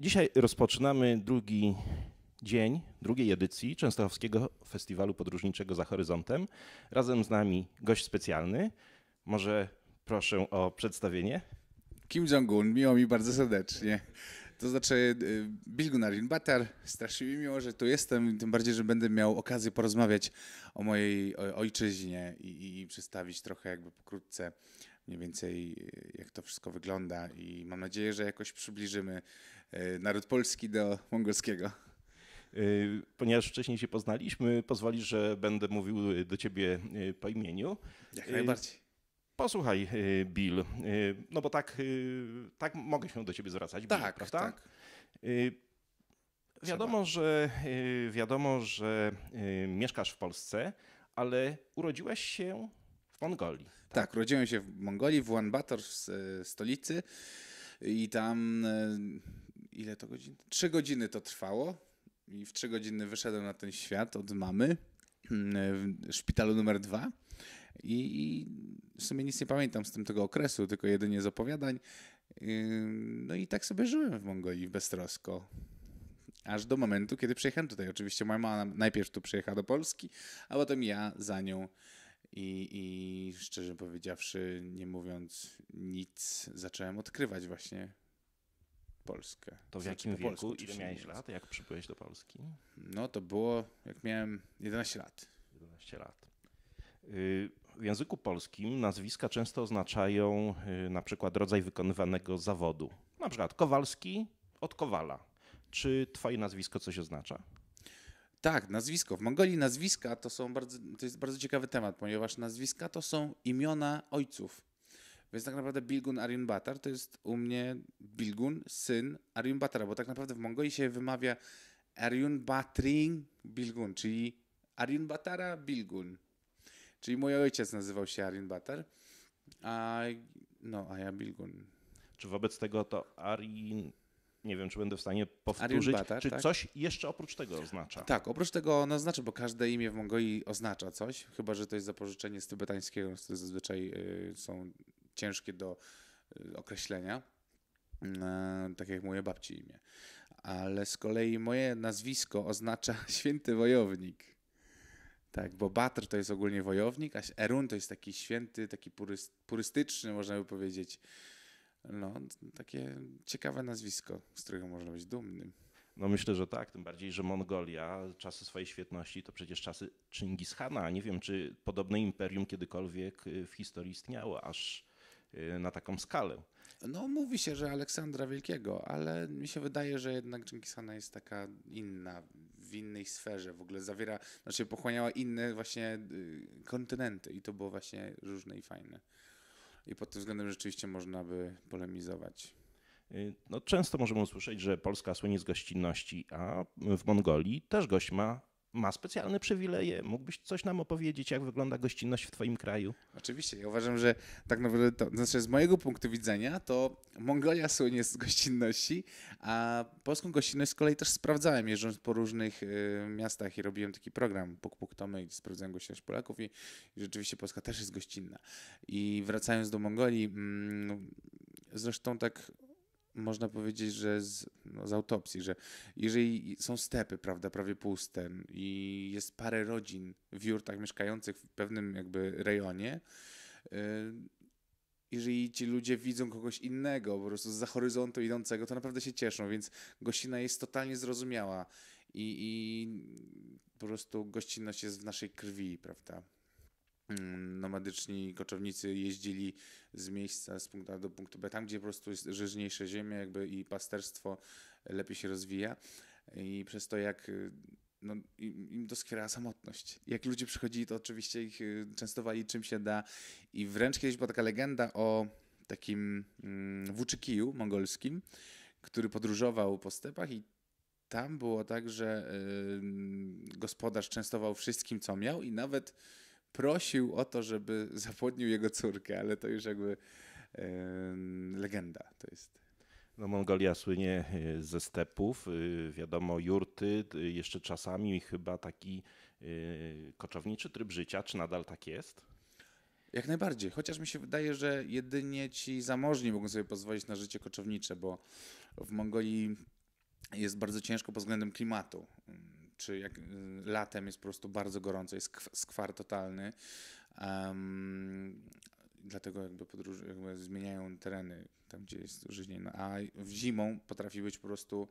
Dzisiaj rozpoczynamy drugi dzień drugiej edycji Częstochowskiego Festiwalu Podróżniczego za Horyzontem. Razem z nami gość specjalny. Może proszę o przedstawienie. Kim Jong-un, miło mi bardzo serdecznie. To znaczy, y, Bilgunar Batar, strasznie miło, że tu jestem, tym bardziej, że będę miał okazję porozmawiać o mojej ojczyźnie i, i przedstawić trochę jakby pokrótce mniej więcej, y, jak to wszystko wygląda i mam nadzieję, że jakoś przybliżymy e, naród polski do mongolskiego. E, ponieważ wcześniej się poznaliśmy, pozwolisz, że będę mówił do ciebie e, po imieniu. Jak najbardziej. Posłuchaj, Bill, no bo tak, tak mogę się do ciebie zwracać, Bill, tak, prawda? Tak. Wiadomo, że, wiadomo, że mieszkasz w Polsce, ale urodziłeś się Mongolii. Tak, tak urodziłem się w Mongolii, w Ulaanbaatar, w e, stolicy i tam e, ile to godzin? Trzy godziny to trwało i w trzy godziny wyszedłem na ten świat od mamy mm, e, w szpitalu numer dwa i w sumie nic nie pamiętam z tym tego okresu, tylko jedynie z opowiadań. No i tak sobie żyłem w Mongolii beztrosko. Aż do momentu, kiedy przyjechałem tutaj. Oczywiście moja mama najpierw tu przyjechała do Polski, a potem ja za nią i, I szczerze powiedziawszy, nie mówiąc nic, zacząłem odkrywać właśnie Polskę. To w znaczy, jakim wieku? Polsku, Ile miałeś lat, jak przybyłeś do Polski? No to było, jak miałem 11 lat. 11 lat. Y, w języku polskim nazwiska często oznaczają y, na przykład rodzaj wykonywanego zawodu. Na przykład Kowalski od Kowala. Czy twoje nazwisko coś oznacza? Tak, nazwisko. W Mongolii nazwiska to są bardzo, to jest bardzo ciekawy temat, ponieważ nazwiska to są imiona ojców. Więc tak naprawdę Bilgun Batar, to jest u mnie Bilgun, syn Batara, bo tak naprawdę w Mongolii się wymawia Batring Bilgun, czyli Batara Bilgun. Czyli mój ojciec nazywał się Batar, a, no, a ja Bilgun. Czy wobec tego to Arin, nie wiem, czy będę w stanie powtórzyć, Batar, czy tak? coś jeszcze oprócz tego oznacza. Tak, oprócz tego ono znaczy, bo każde imię w Mongolii oznacza coś, chyba że to jest zapożyczenie z tybetańskiego, które zazwyczaj y, są ciężkie do y, określenia, y, tak jak moje babci imię. Ale z kolei moje nazwisko oznacza święty wojownik. Tak, bo Batr to jest ogólnie wojownik, a Erun to jest taki święty, taki purystyczny, można by powiedzieć, no, takie ciekawe nazwisko, z którego można być dumnym. No myślę, że tak, tym bardziej, że Mongolia, czasy swojej świetności to przecież czasy Chingishana. Nie wiem, czy podobne imperium kiedykolwiek y, w historii istniało, aż y, na taką skalę. No mówi się, że Aleksandra Wielkiego, ale mi się wydaje, że jednak Dżinkisana jest taka inna, w innej sferze, w ogóle zawiera, znaczy pochłaniała inne właśnie y, kontynenty i to było właśnie różne i fajne. I pod tym względem rzeczywiście można by polemizować. Y, no, często możemy usłyszeć, że Polska słynie z gościnności, a w Mongolii też gość ma ma specjalne przywileje. Mógłbyś coś nam opowiedzieć, jak wygląda gościnność w Twoim kraju? Oczywiście. Ja uważam, że tak naprawdę to, znaczy z mojego punktu widzenia, to Mongolia słynie z gościnności, a polską gościnność z kolei też sprawdzałem, jeżdżąc po różnych y, miastach i robiłem taki program Puk Puk to my, sprawdzałem gościnność Polaków i, i, rzeczywiście Polska też jest gościnna. I wracając do Mongolii, mm, no, zresztą tak można powiedzieć, że z, no, z autopsji, że jeżeli są stepy, prawda, prawie puste i jest parę rodzin w jurtach mieszkających w pewnym jakby rejonie, yy, jeżeli ci ludzie widzą kogoś innego, po prostu za horyzontu idącego, to naprawdę się cieszą, więc gościna jest totalnie zrozumiała i, i po prostu gościnność jest w naszej krwi, prawda? Mm, nomadyczni koczownicy jeździli z miejsca, z punktu A do punktu B, tam gdzie po prostu jest żyżniejsze ziemia jakby i pasterstwo lepiej się rozwija i przez to jak y, no, im, im doskwierała samotność. Jak ludzie przychodzili, to oczywiście ich y, częstowali czym się da i wręcz kiedyś była taka legenda o takim mm, włóczykiju mongolskim, który podróżował po stepach i tam było tak, że y, gospodarz częstował wszystkim, co miał i nawet prosił o to, żeby zapłodnił jego córkę, ale to już jakby legenda to jest. No Mongolia słynie e, ze stepów, e, wiadomo, jurty, e, jeszcze czasami chyba taki koczowniczy tryb życia, czy nadal tak jest? Jak najbardziej, chociaż mi się wydaje, że jedynie ci zamożni mogą sobie pozwolić na życie koczownicze, bo w Mongolii jest bardzo ciężko pod względem klimatu czy jak y, latem jest po prostu bardzo gorąco, jest skwar totalny. Um, dlatego jakby, podróż, jakby zmieniają tereny tam, gdzie jest żyźnienie. No, a w zimą potrafi być po prostu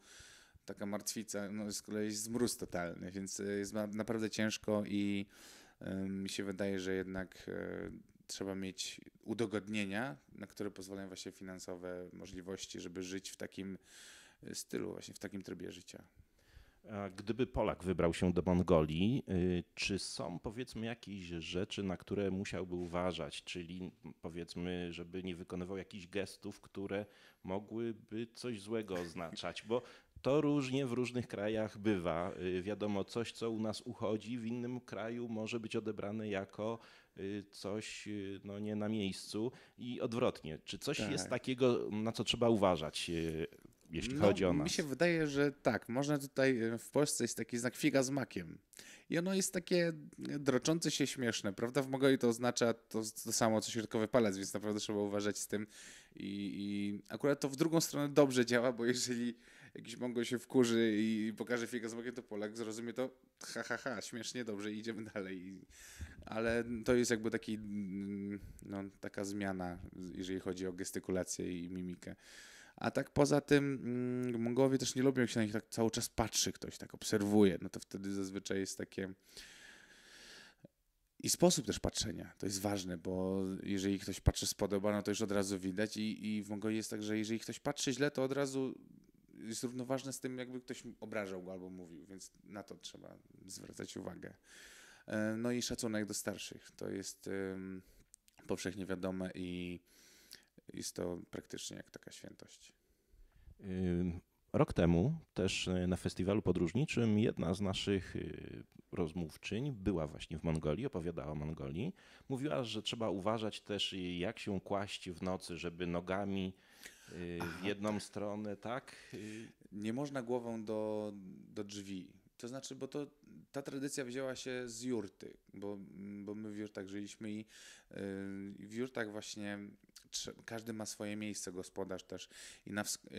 taka martwica, no z kolei jest mróz totalny, więc y, jest naprawdę ciężko i um, mi się wydaje, że jednak trzeba mieć udogodnienia, na które pozwalają właśnie finansowe możliwości, żeby żyć w takim stylu, właśnie w takim trybie życia. Gdyby Polak wybrał się do Mongolii, y, czy są powiedzmy jakieś rzeczy, na które musiałby uważać, czyli powiedzmy, żeby nie wykonywał jakichś gestów, które mogłyby coś złego oznaczać, bo to różnie w różnych krajach bywa. Y, wiadomo, coś, co u nas uchodzi, w innym kraju może być odebrane jako y, coś no, nie na miejscu i odwrotnie. Czy coś tak. jest takiego, na co trzeba uważać jeśli no, chodzi o nas. Mi się wydaje, że tak, można tutaj e, w Polsce jest taki znak figa z makiem. I ono jest takie e, droczące się śmieszne, prawda? W Mogoi to oznacza to, to samo, co środkowy palec, więc naprawdę trzeba uważać z tym. I, I, akurat to w drugą stronę dobrze działa, bo jeżeli jakiś Mongo się wkurzy i pokaże figa z makiem, to Polak zrozumie to ha, ha, ha, śmiesznie, dobrze, idziemy dalej. Ale to jest jakby taki, mm, no, taka zmiana, jeżeli chodzi o gestykulację i mimikę. A tak poza tym mm, Mongołowie też nie lubią, jak się na nich tak cały czas patrzy, ktoś tak obserwuje. No to wtedy zazwyczaj jest takie... I sposób też patrzenia, to jest ważne, bo jeżeli ktoś patrzy spodoba, no to już od razu widać i, i w Mongolii jest tak, że jeżeli ktoś patrzy źle, to od razu jest równoważne z tym, jakby ktoś obrażał go albo mówił, więc na to trzeba zwracać uwagę. E, no i szacunek do starszych, to jest um, powszechnie wiadome i jest to praktycznie jak taka świętość. Yy, rok temu też yy, na festiwalu podróżniczym jedna z naszych yy, rozmówczyń była właśnie w Mongolii, opowiadała o Mongolii. Mówiła, że trzeba uważać też, jak się kłaść w nocy, żeby nogami w jedną Aha, tak. stronę, tak? Nie można głową do, do drzwi to znaczy, bo to, ta tradycja wzięła się z jurty, bo, bo my w jurtach żyliśmy i yy, w jurtach właśnie każdy ma swoje miejsce, gospodarz też. I na, yy,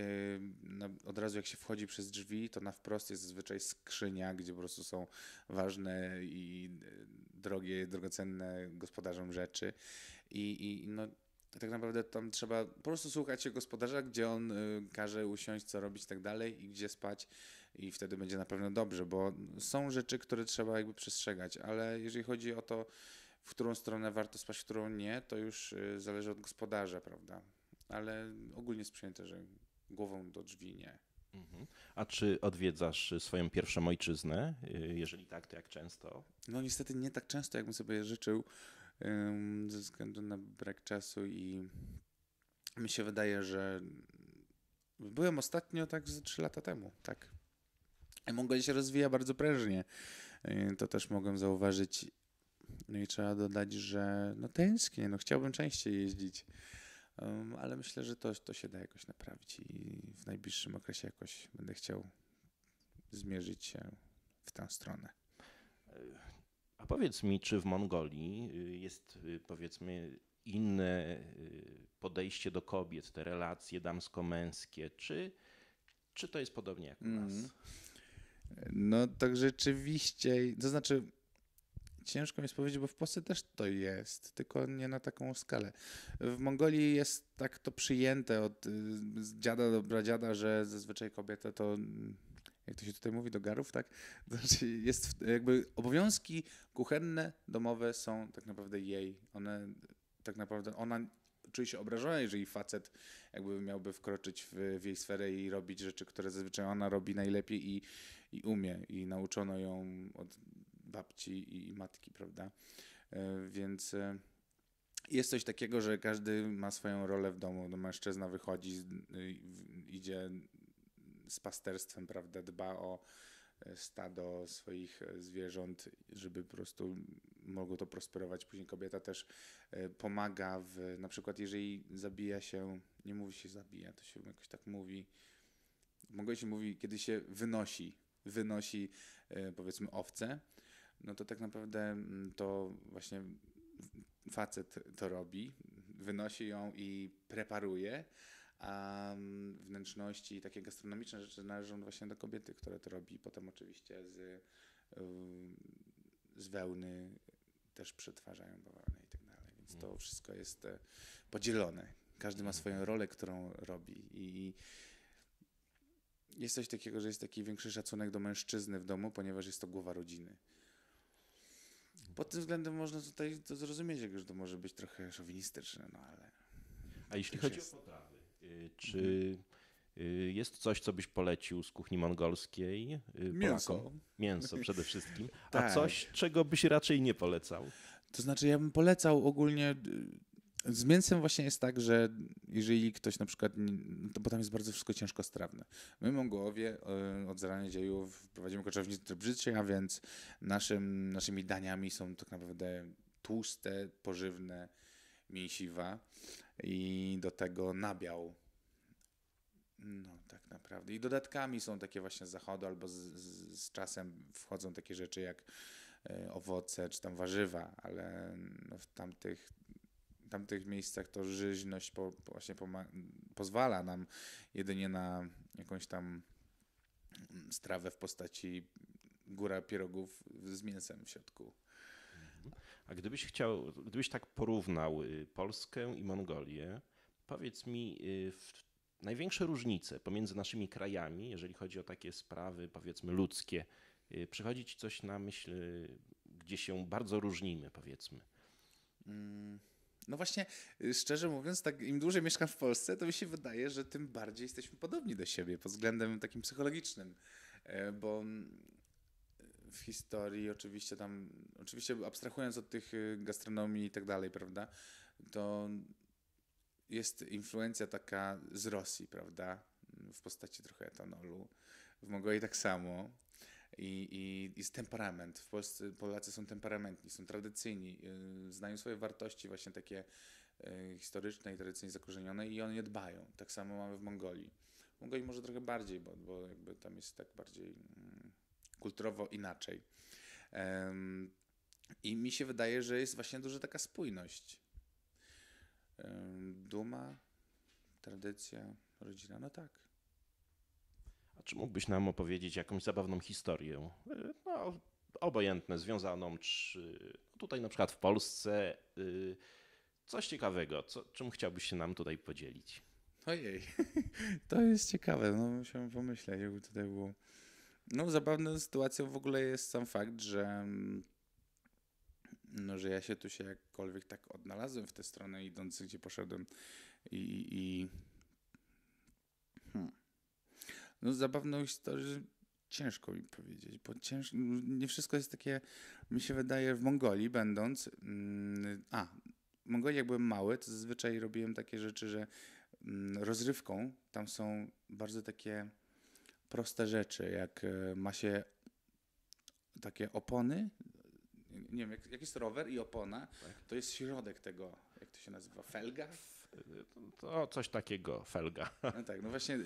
na, od razu jak się wchodzi przez drzwi, to na wprost jest zazwyczaj skrzynia, gdzie po prostu są ważne i y, drogie, drogocenne gospodarzom rzeczy. I, i no, tak naprawdę tam trzeba po prostu słuchać się gospodarza, gdzie on y, każe usiąść, co robić i tak dalej i gdzie spać i wtedy będzie na pewno dobrze, bo są rzeczy, które trzeba jakby przestrzegać, ale jeżeli chodzi o to, w którą stronę warto spać, w którą nie, to już y, zależy od gospodarza, prawda? Ale ogólnie jest że głową do drzwi nie. Mhm. A czy odwiedzasz swoją pierwszą ojczyznę? Y, jeżeli tak, to jak często? No niestety nie tak często, jakbym sobie życzył, ze względu na brak czasu i mi się wydaje, że byłem ostatnio tak z 3 lata temu, tak. Mongolia się rozwija bardzo prężnie. Y, to też mogłem zauważyć. No i trzeba dodać, że no tęsknię, no chciałbym częściej jeździć. Um, ale myślę, że to, to się da jakoś naprawić i w najbliższym okresie jakoś będę chciał zmierzyć się w tę stronę. A powiedz mi, czy w Mongolii y, jest y, powiedzmy inne podejście do kobiet, te relacje damsko-męskie, czy, czy to jest podobnie jak u mhm. nas? No tak rzeczywiście, to znaczy ciężko mi jest powiedzieć, bo w Polsce też to jest, tylko nie na taką skalę. W Mongolii jest tak to przyjęte od y, dziada do bradziada, że zazwyczaj kobieta to jak to się tutaj mówi, do garów, tak? Znaczy jest jakby obowiązki kuchenne, domowe są tak naprawdę jej. One tak naprawdę, ona czuje się obrażona, jeżeli facet jakby miałby wkroczyć w, w jej sferę i robić rzeczy, które zazwyczaj ona robi najlepiej i i umie i nauczono ją od babci i matki, prawda? E, więc e, jest coś takiego, że każdy ma swoją rolę w domu. No, mężczyzna wychodzi, y, idzie z pasterstwem, prawda? Dba o e, stado swoich zwierząt, żeby po prostu mogło to prosperować. Później kobieta też pomaga w, na przykład jeżeli zabija się, nie mówi się zabija, to się jakoś tak mówi, mogę się mówi, kiedy się wynosi wynosi e, powiedzmy owce, no to tak naprawdę mm, to właśnie facet to robi, wynosi ją i preparuje, a mm, wnętrzności i takie gastronomiczne rzeczy należą właśnie do kobiety, która to robi. Potem oczywiście z, e, z wełny też przetwarzają bawełnę i tak dalej. Więc to mm. wszystko jest e, podzielone. Każdy ma mhm. swoją rolę, którą robi i jest coś takiego, że jest taki większy szacunek do mężczyzny w domu, ponieważ jest to głowa rodziny. Pod tym względem można tutaj to zrozumieć, że to może być trochę szowinistyczne, no ale. A jeśli chodzi jest... o potrawy, y, czy mhm. y, jest coś, co byś polecił z kuchni mongolskiej? Y, Mięso. Polakom? Mięso przede wszystkim. A tak. coś, czego byś raczej nie polecał? To znaczy, ja bym polecał ogólnie z mięsem właśnie jest tak, że jeżeli ktoś na przykład, no to potem jest bardzo wszystko ciężko strawne. My Mongołowie e, od zarania dziejów prowadzimy koczowniczy tryb a więc naszym, naszymi daniami są tak naprawdę tłuste, pożywne mięsiwa i do tego nabiał. No, tak naprawdę. I dodatkami są takie właśnie z zachodu, albo z, z, z czasem wchodzą takie rzeczy jak e, owoce czy tam warzywa, ale no, w tamtych tamtych miejscach to żyźność po, właśnie pozwala nam jedynie na jakąś tam strawę w postaci góra pierogów z mięsem w środku. A gdybyś chciał, gdybyś tak porównał y, Polskę i Mongolię, powiedz mi y, największe różnice pomiędzy naszymi krajami, jeżeli chodzi o takie sprawy, powiedzmy, ludzkie. Y, przychodzi ci coś na myśl, gdzie się bardzo różnimy, powiedzmy? Mm. No właśnie, y, szczerze mówiąc, tak im dłużej mieszkam w Polsce, to mi się wydaje, że tym bardziej jesteśmy podobni do siebie pod względem takim psychologicznym, e, bo mm, w historii oczywiście tam, oczywiście abstrahując od tych y, gastronomii i tak dalej, prawda, to jest influencja taka z Rosji, prawda, w postaci trochę etanolu, w Mogowej tak samo, i, i, i z temperament. W Polsce Polacy są temperamentni, są tradycyjni, yy, znają swoje wartości właśnie takie yy, historyczne i tradycyjnie zakorzenione i oni je dbają. Tak samo mamy w Mongolii. W Mongolii może trochę bardziej, bo, bo jakby tam jest tak bardziej yy, kulturowo inaczej. I mi się wydaje, że jest właśnie duża taka spójność. Duma, tradycja, rodzina, no tak. A czy mógłbyś nam opowiedzieć jakąś zabawną historię? Y, no, obojętne, związaną, czy no, tutaj na przykład w Polsce y, coś ciekawego, co, czym chciałbyś się nam tutaj podzielić? Ojej, to jest ciekawe, no musiałem pomyśleć, jakby tutaj było. No zabawną sytuacją w ogóle jest sam fakt, że mm, no, że ja się tu się jakkolwiek tak odnalazłem w tę stronę idąc, gdzie poszedłem i, i, no zabawną historię ciężko mi powiedzieć, bo cięż... No, nie wszystko jest takie, mi się wydaje, w Mongolii będąc, mm, a, w Mongolii jak byłem mały, to zazwyczaj robiłem takie rzeczy, że mm, rozrywką, tam są bardzo takie proste rzeczy, jak y, ma się takie opony, nie wiem, jak, jak jest rower i opona, tak. to jest środek tego, jak to się nazywa, felga? To coś takiego, felga. No tak, no właśnie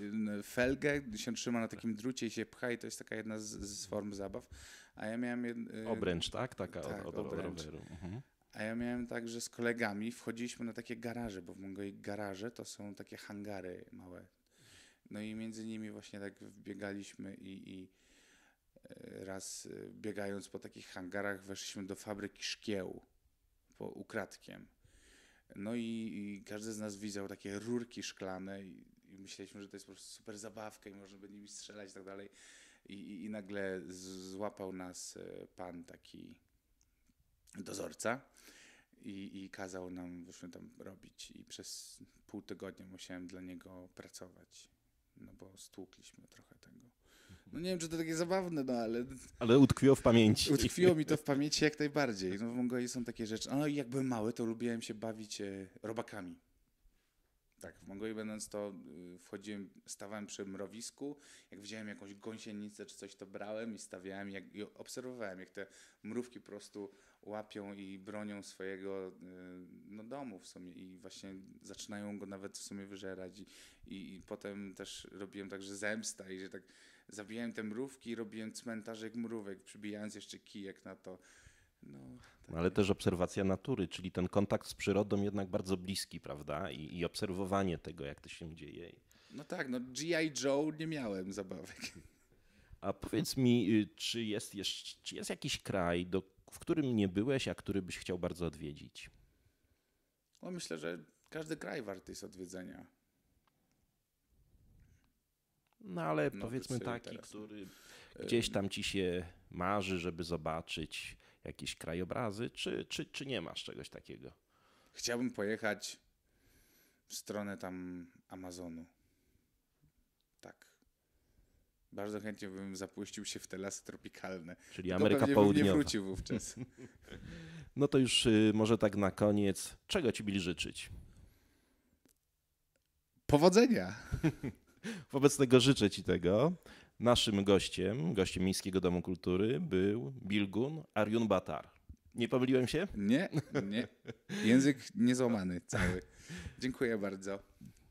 felgę się trzyma na takim drucie i się pcha i to jest taka jedna z, z form zabaw. A ja miałem... Jed... Y, obręcz, tak? Taka tak, od, od, od roweru. Mhm. A ja miałem tak, że z kolegami wchodziliśmy na takie garaże, bo w mojej garaże to są takie hangary małe. No i między nimi właśnie tak wbiegaliśmy i, i e, raz e, biegając po takich hangarach weszliśmy do fabryki szkieł po ukradkiem. No i, i, każdy z nas widział takie rurki szklane i, i, myśleliśmy, że to jest po prostu super zabawka i można by nimi strzelać i tak dalej. I, i nagle złapał nas e, pan taki dozorca i, kazał nam właśnie tam robić. I przez pół tygodnia musiałem dla niego pracować, no bo stłukliśmy trochę tego. No nie wiem, czy to takie zabawne, no ale... Ale utkwiło w pamięci. Utkwiło mi to w pamięci jak najbardziej. No w Mongolii są takie rzeczy. No i jak byłem mały, to lubiłem się bawić e, robakami. Tak, w Mongolii będąc to y, wchodziłem, stawałem przy mrowisku, jak widziałem jakąś gąsienicę czy coś, to brałem i stawiałem jak, i obserwowałem, jak te mrówki po prostu łapią i bronią swojego y, no, domu w sumie i właśnie zaczynają go nawet w sumie wyżerać i, i, i potem też robiłem także zemsta i że tak zabijałem te mrówki i robiłem cmentarzyk mrówek, przybijając jeszcze kijek na to. No, tak. No, ale też obserwacja natury, czyli ten kontakt z przyrodą jednak bardzo bliski, prawda? I, i obserwowanie tego, jak to się dzieje. No tak, no G.I. Joe nie miałem zabawek. A powiedz mi, y, czy jest, jeszcze, czy jest jakiś kraj, do, w którym nie byłeś, a który byś chciał bardzo odwiedzić? No myślę, że każdy kraj warty jest odwiedzenia. No ale Nowy powiedzmy tak, taki, teraz. który gdzieś tam ci się marzy, żeby zobaczyć jakieś krajobrazy, czy, czy, czy nie masz czegoś takiego? Chciałbym pojechać w stronę tam Amazonu. Tak. Bardzo chętnie bym zapuścił się w te lasy tropikalne. Czyli Ameryka Południowa. nie wrócił wówczas. no to już y, może tak na koniec. Czego ci byli życzyć? Powodzenia! Wobec tego życzę Ci tego. Naszym gościem, gościem Miejskiego Domu Kultury był Bilgun Arjun Batar. Nie pomyliłem się? Nie, nie. Język niezłamany cały. Dziękuję bardzo.